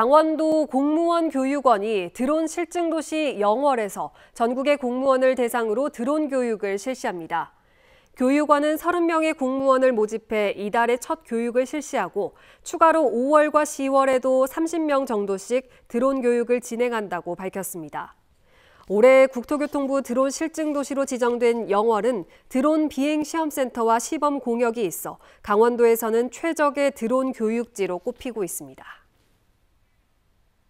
강원도 공무원 교육원이 드론 실증 도시 영월에서 전국의 공무원을 대상으로 드론 교육을 실시합니다. 교육원은 30명의 공무원을 모집해 이달의 첫 교육을 실시하고 추가로 5월과 10월에도 30명 정도씩 드론 교육을 진행한다고 밝혔습니다. 올해 국토교통부 드론 실증 도시로 지정된 영월은 드론 비행 시험센터와 시범 공역이 있어 강원도에서는 최적의 드론 교육지로 꼽히고 있습니다.